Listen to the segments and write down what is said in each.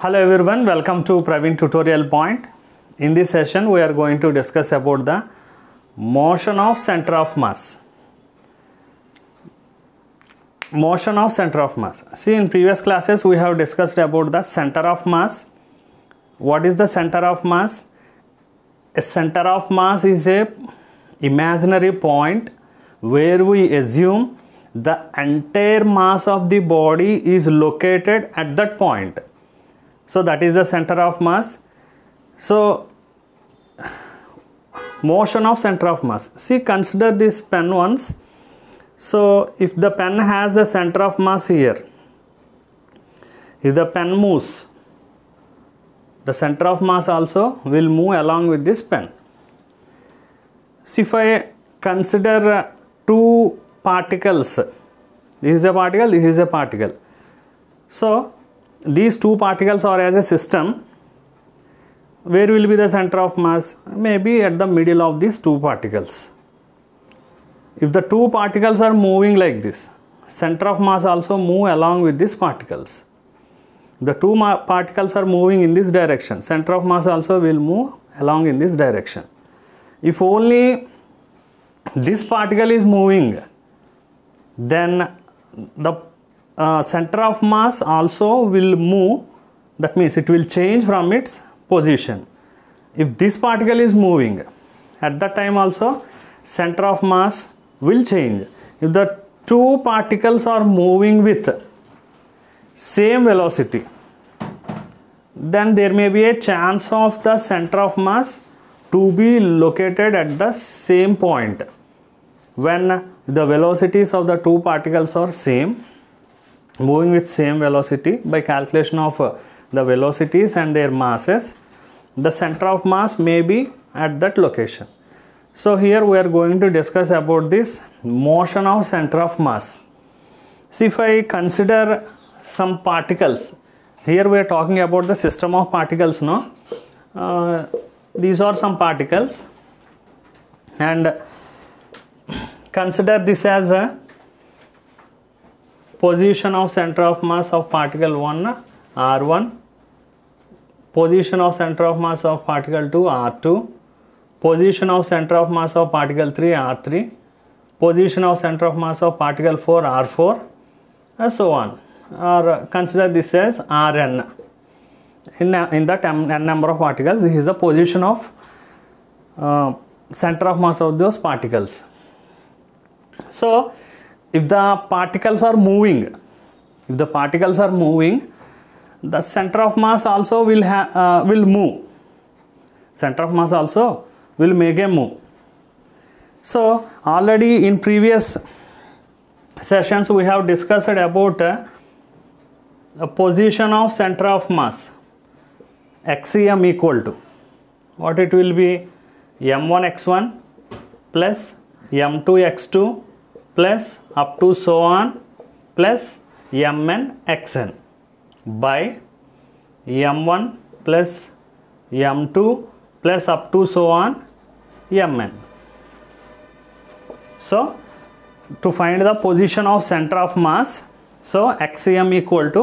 Hello everyone, welcome to Praveen tutorial point. In this session we are going to discuss about the motion of center of mass. Motion of center of mass. See in previous classes we have discussed about the center of mass. What is the center of mass? A center of mass is a imaginary point where we assume the entire mass of the body is located at that point so that is the center of mass so motion of center of mass see consider this pen once so if the pen has the center of mass here if the pen moves the center of mass also will move along with this pen so if i consider uh, two particles this is a particle this is a particle so these two particles are as a system where will be the center of mass maybe at the middle of these two particles if the two particles are moving like this center of mass also move along with these particles the two particles are moving in this direction center of mass also will move along in this direction if only this particle is moving then the uh, center of mass also will move that means it will change from its position if this particle is moving at that time also center of mass will change if the two particles are moving with same velocity then there may be a chance of the center of mass to be located at the same point when the velocities of the two particles are same moving with same velocity by calculation of uh, the velocities and their masses the center of mass may be at that location so here we are going to discuss about this motion of center of mass see if i consider some particles here we are talking about the system of particles no uh, these are some particles and consider this as a position of center of mass of particle 1 r1 position of center of mass of particle 2 r2 position of center of mass of particle 3 r3 position of center of mass of particle 4 r4 and so on or consider this as rn in, in that n number of particles this is the position of uh, center of mass of those particles so if the particles are moving if the particles are moving the center of mass also will uh, will move center of mass also will make a move so already in previous sessions we have discussed about uh, a position of center of mass axiom equal to what it will be m1 x1 plus m2 x2 plus up to so on plus mn xn by m1 plus m2 plus up to so on mn. So to find the position of center of mass so xm equal to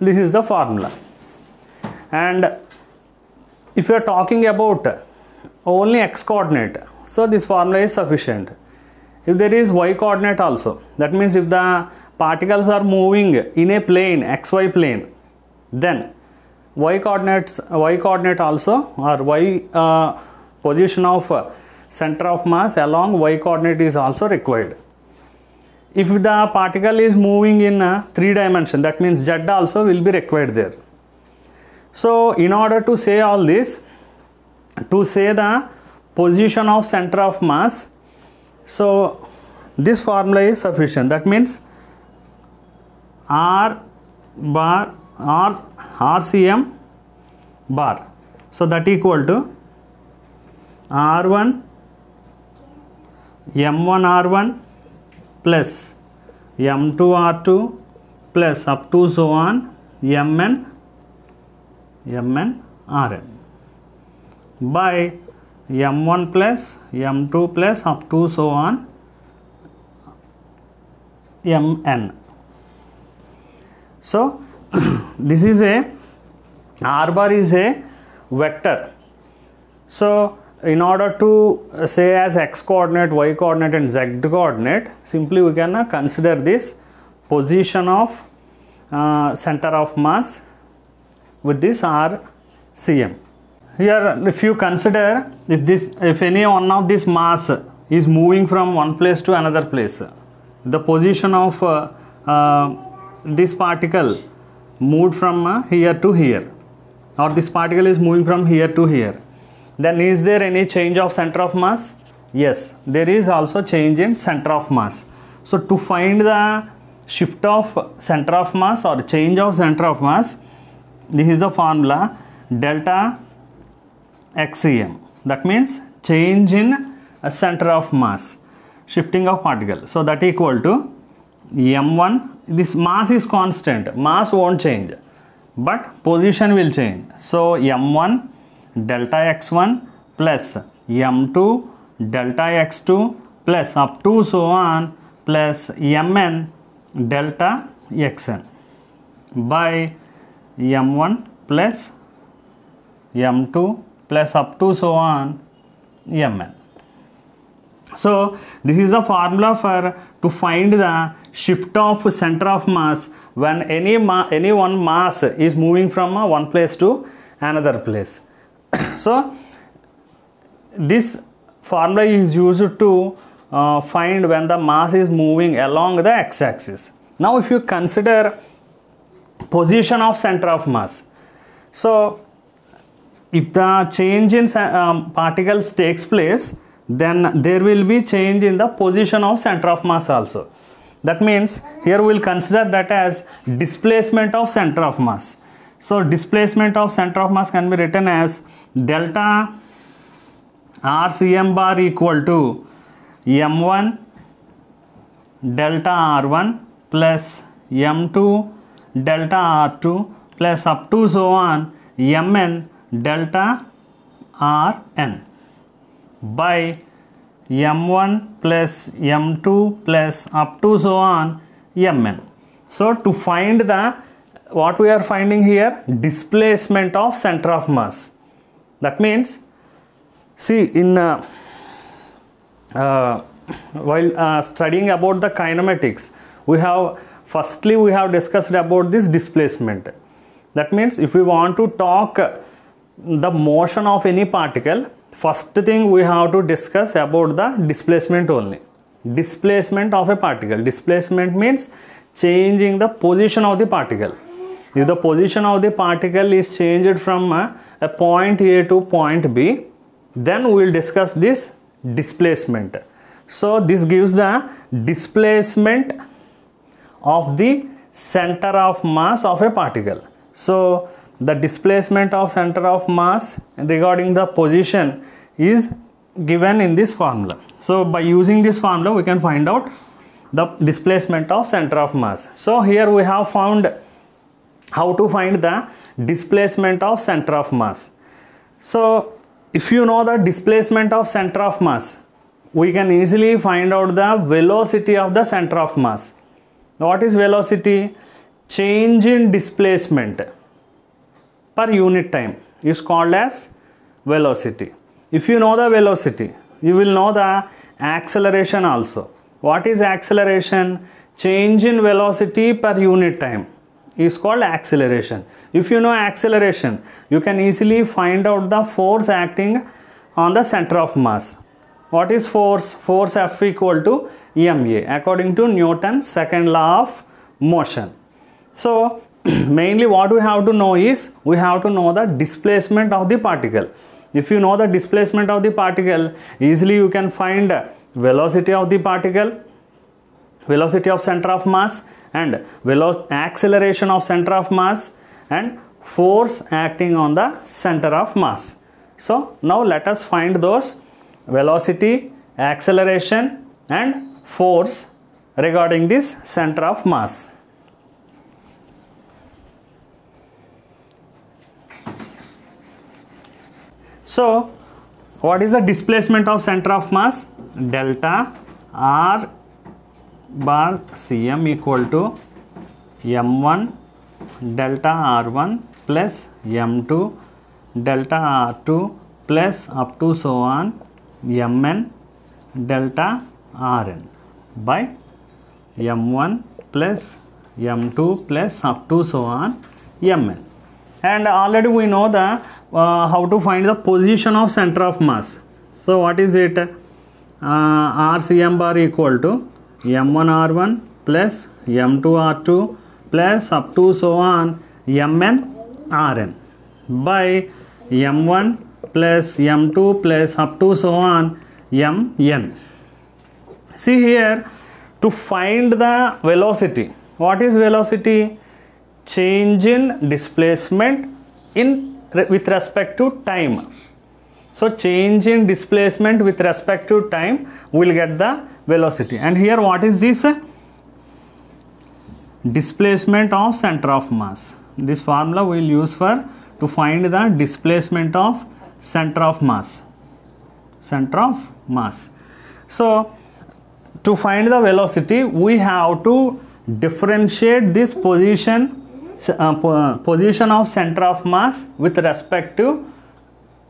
this is the formula and if you are talking about only x coordinate so this formula is sufficient if there is y coordinate also that means if the particles are moving in a plane xy plane then y coordinates y coordinate also or y uh, position of uh, center of mass along y coordinate is also required if the particle is moving in a three dimension that means z also will be required there so in order to say all this to say the position of center of mass so this formula is sufficient. That means R bar R RCM bar. So that equal to R1 M1 R1 plus M2 R2 plus up to so on Mn Mn Rn by m1 plus m2 plus up to so on mn. So, this is a r bar is a vector. So, in order to say as x coordinate, y coordinate and z coordinate, simply we can uh, consider this position of uh, center of mass with this r cm here if you consider if this if any one of this mass is moving from one place to another place the position of uh, uh, this particle moved from uh, here to here or this particle is moving from here to here then is there any change of center of mass yes there is also change in center of mass so to find the shift of center of mass or change of center of mass this is the formula delta axiom that means change in a center of mass shifting of particle so that equal to m1 this mass is constant mass won't change but position will change so m1 delta x1 plus m2 delta x2 plus up to so on plus mn delta xn by m1 plus m2 plus up to so on mn. So this is the formula for to find the shift of center of mass when any ma any one mass is moving from one place to another place. so this formula is used to uh, find when the mass is moving along the x-axis. Now if you consider position of center of mass. So if the change in um, particles takes place then there will be change in the position of center of mass also that means here we will consider that as displacement of center of mass so displacement of center of mass can be written as delta r cm bar equal to m1 delta r1 plus m2 delta r2 plus up to so on mn delta r n by m1 plus m2 plus up to so on mn so to find the what we are finding here displacement of center of mass that means see in uh, uh, while uh, studying about the kinematics we have firstly we have discussed about this displacement that means if we want to talk the motion of any particle, first thing we have to discuss about the displacement only. Displacement of a particle. Displacement means changing the position of the particle. If the position of the particle is changed from a, uh, a point A to point B, then we will discuss this displacement. So this gives the displacement of the center of mass of a particle. So the displacement of center of mass regarding the position is given in this formula. So by using this formula we can find out the displacement of center of mass. So here we have found how to find the displacement of center of mass. So if you know the displacement of center of mass we can easily find out the velocity of the center of mass. What is velocity? Change in displacement per unit time is called as velocity. If you know the velocity, you will know the acceleration also. What is acceleration? Change in velocity per unit time is called acceleration. If you know acceleration, you can easily find out the force acting on the center of mass. What is force? Force F equal to ma according to Newton's second law of motion. So mainly what we have to know is we have to know the displacement of the particle if you know the displacement of the particle easily you can find velocity of the particle velocity of center of mass and velocity acceleration of center of mass and force acting on the center of mass so now let us find those velocity acceleration and force regarding this center of mass So what is the displacement of center of mass? Delta R bar Cm equal to M1 delta R1 plus M2 delta R2 plus up to so on Mn delta Rn by M1 plus M2 plus up to so on Mn. And already we know the uh, how to find the position of center of mass. So what is it? Uh, RCM bar equal to M1 R1 plus M2 R2 plus up to so on Mn Rn by M1 plus M2 plus up to so on Mn. See here to find the velocity. What is velocity? Change in displacement in with respect to time. So change in displacement with respect to time will get the velocity. And here what is this? Displacement of center of mass. This formula we will use for to find the displacement of center of mass. Center of mass. So to find the velocity we have to differentiate this position uh, position of center of mass with respect to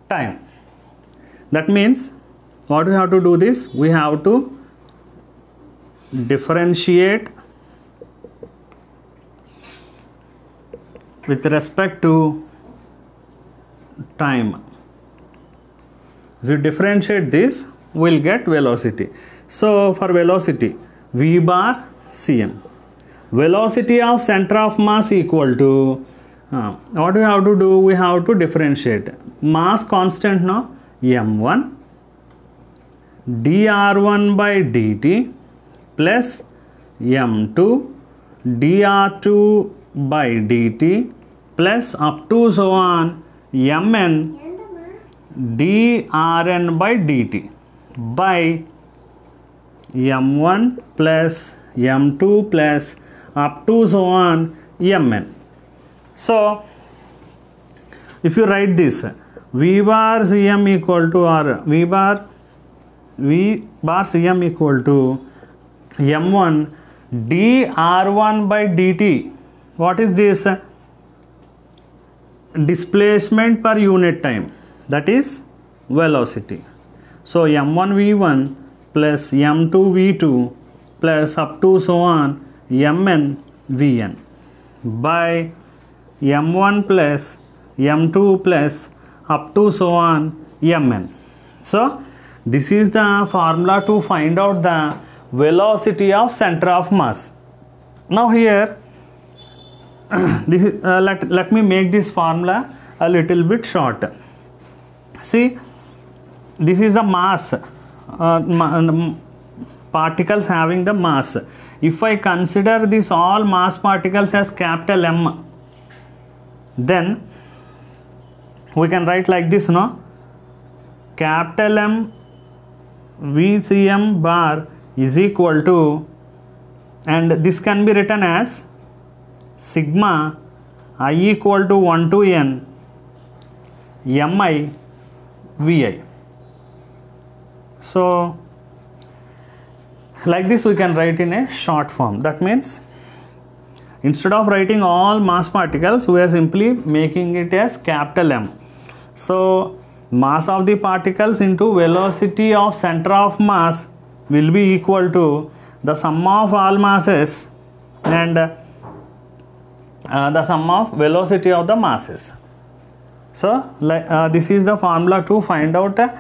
time that means what we have to do this we have to differentiate with respect to time if you differentiate this we'll get velocity so for velocity v bar cm velocity of center of mass equal to uh, what we have to do we have to differentiate mass constant now m1 dr1 by dt plus m2 dr2 by dt plus up to so on mn drn by dt by m1 plus m2 plus up to so on mn. So, if you write this v bar cm equal to r v bar v bar cm equal to m1 dr1 by dt. What is this? Displacement per unit time that is velocity. So m1 v1 plus m2 v2 plus up to so on mn vn by m1 plus m2 plus up to so on mn. So this is the formula to find out the velocity of center of mass. Now here this uh, let, let me make this formula a little bit short. See this is the mass uh, ma um, particles having the mass if I consider this all mass particles as capital M then we can write like this no capital M VCM bar is equal to and this can be written as sigma i equal to 1 to n mi vi so like this we can write in a short form that means instead of writing all mass particles we are simply making it as capital M so mass of the particles into velocity of center of mass will be equal to the sum of all masses and uh, the sum of velocity of the masses so like, uh, this is the formula to find out uh,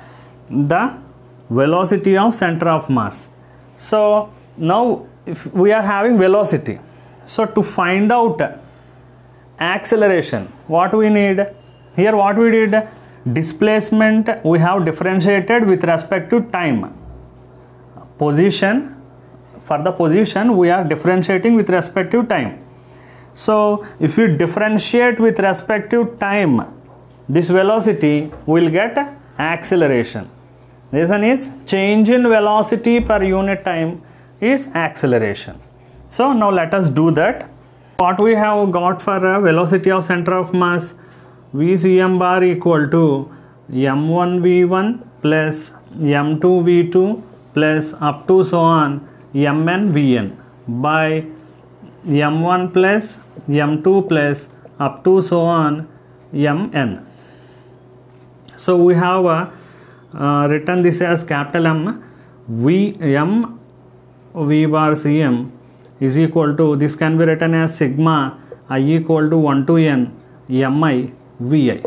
the velocity of center of mass so now if we are having velocity. So to find out acceleration, what we need? Here what we did? Displacement we have differentiated with respect to time. Position, for the position we are differentiating with respect to time. So if you differentiate with respect to time, this velocity will get acceleration reason is change in velocity per unit time is acceleration so now let us do that what we have got for velocity of center of mass vcm bar equal to m1 v1 plus m2 v2 plus up to so on mn vn by m1 plus m2 plus up to so on mn so we have a uh, written this as capital M V M V bar C M is equal to this can be written as sigma I equal to 1 to N M I V I.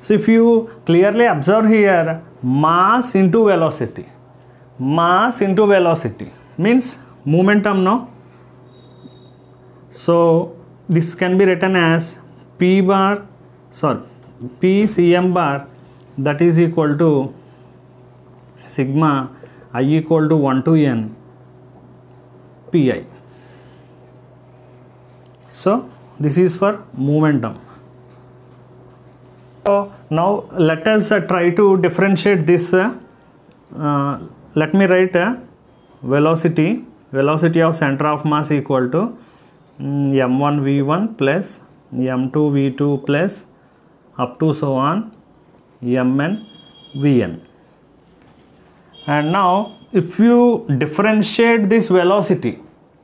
So if you clearly observe here mass into velocity mass into velocity means momentum no so this can be written as p bar sorry p cm bar that is equal to sigma i equal to 1 to n pi. So, this is for momentum. So, now let us uh, try to differentiate this. Uh, uh, let me write uh, velocity, velocity of center of mass equal to m1 mm, v1 plus m2 v2 plus up to so on Mn, Vn. And now if you differentiate this velocity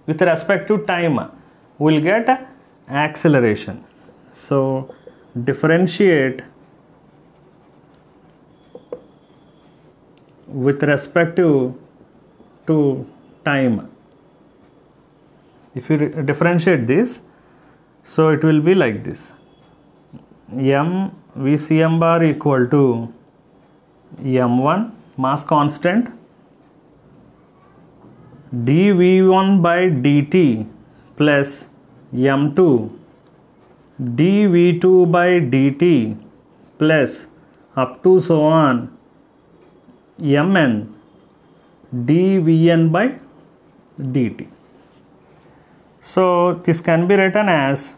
with respect to time, we'll get acceleration. So differentiate with respect to, to time. If you differentiate this, so it will be like this m VCM bar equal to m1 mass constant dv1 by dt plus m2 dv2 by dt plus up to so on mn dvn by dt. So this can be written as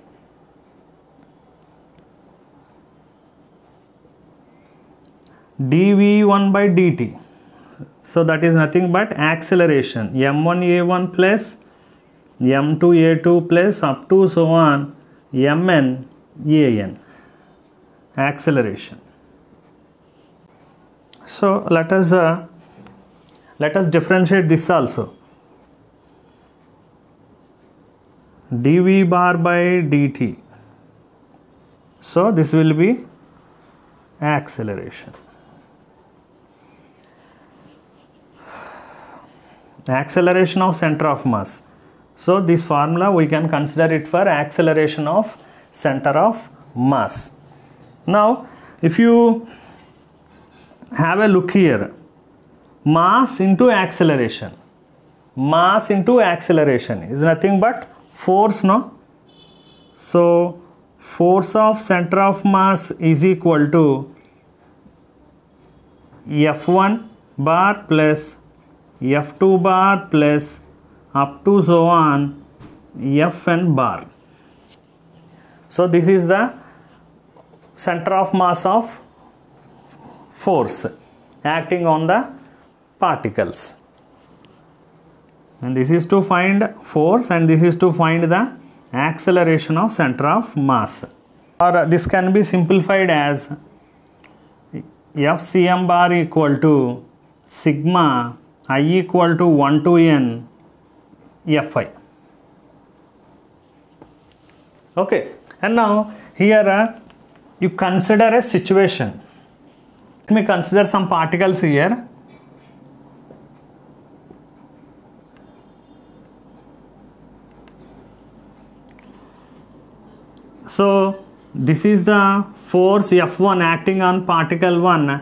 dv1 by dt. So that is nothing but acceleration m1a1 plus m2a2 plus up to so on mn an acceleration. So let us uh, let us differentiate this also dv bar by dt. So this will be acceleration. acceleration of center of mass. So this formula we can consider it for acceleration of center of mass. Now if you have a look here mass into acceleration mass into acceleration is nothing but force no so force of center of mass is equal to f1 bar plus f2 bar plus up to so on fn bar. So this is the center of mass of force acting on the particles and this is to find force and this is to find the acceleration of center of mass or this can be simplified as fcm bar equal to sigma i equal to 1 to n fi okay and now here uh, you consider a situation let me consider some particles here so this is the force F1 acting on particle 1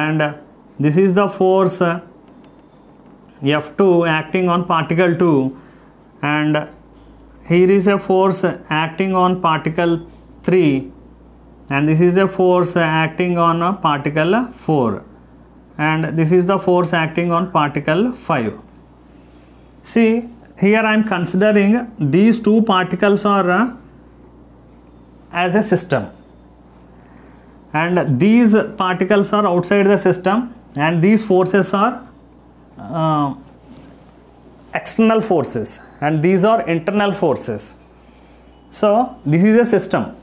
and this is the force uh, F2 acting on particle 2 and here is a force acting on particle 3 and this is a force acting on a particle 4 and this is the force acting on particle 5. See here I am considering these two particles are uh, as a system and these particles are outside the system and these forces are uh, external forces and these are internal forces. So this is a system.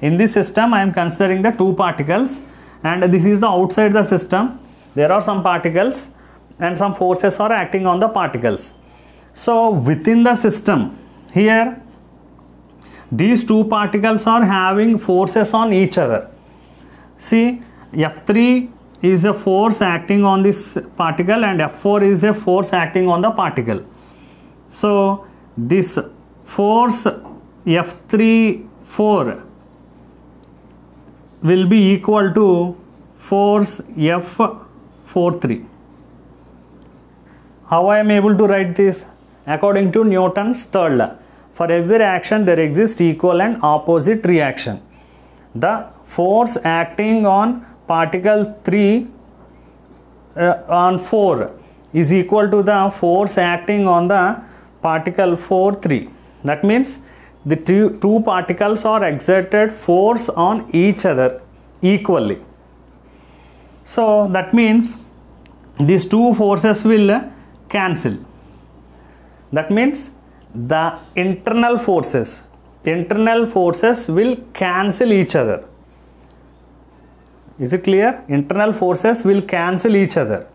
In this system I am considering the two particles and this is the outside the system. There are some particles and some forces are acting on the particles. So within the system here these two particles are having forces on each other. See F3 is a force acting on this particle and F4 is a force acting on the particle. So this force F3 4 will be equal to force F4 3. How I am able to write this? According to Newton's third law, for every action there exists equal and opposite reaction. The force acting on particle 3 uh, on 4 is equal to the force acting on the particle 4 3 that means the two, two particles are exerted force on each other equally so that means these two forces will cancel that means the internal forces the internal forces will cancel each other is it clear? Internal forces will cancel each other.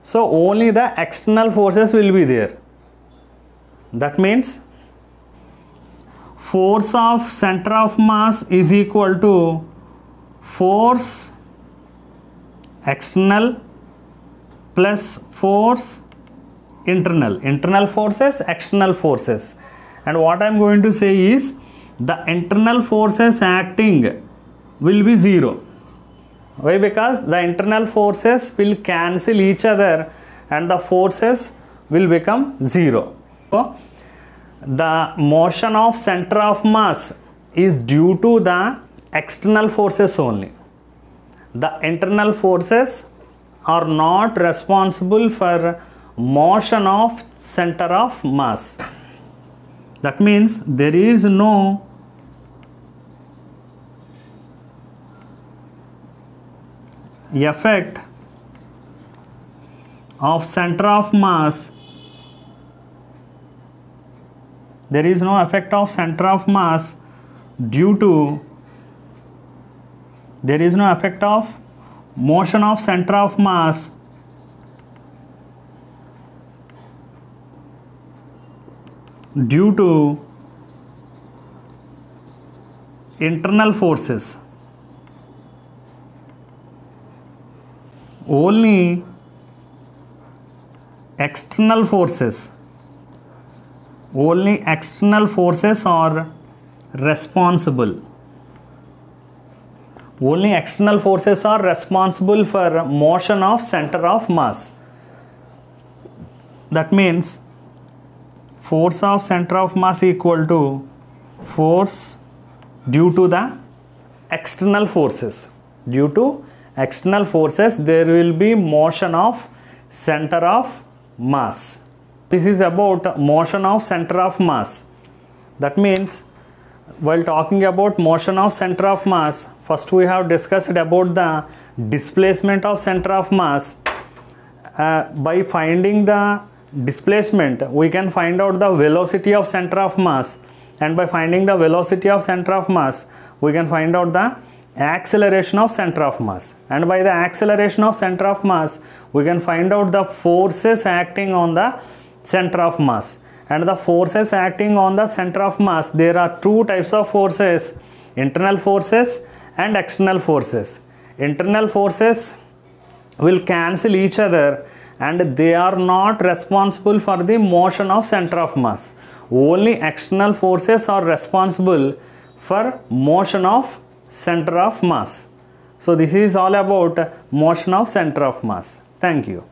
So only the external forces will be there. That means force of center of mass is equal to force external plus force internal. Internal forces, external forces. And what I am going to say is the internal forces acting will be 0 why? Because the internal forces will cancel each other and the forces will become zero. So, the motion of center of mass is due to the external forces only. The internal forces are not responsible for motion of center of mass. That means there is no effect of center of mass there is no effect of center of mass due to there is no effect of motion of center of mass due to internal forces only external forces only external forces are responsible only external forces are responsible for motion of center of mass that means force of center of mass equal to force due to the external forces due to external forces there will be motion of center of mass this is about motion of center of mass that means while talking about motion of center of mass first we have discussed about the displacement of center of mass uh, by finding the displacement we can find out the velocity of center of mass and by finding the velocity of center of mass we can find out the acceleration of center of mass and by the acceleration of center of mass we can find out the forces acting on the center of mass and the forces acting on the center of mass there are two types of forces internal forces and external forces internal forces will cancel each other and they are not responsible for the motion of center of mass only external forces are responsible for motion of center of mass. So this is all about motion of center of mass. Thank you.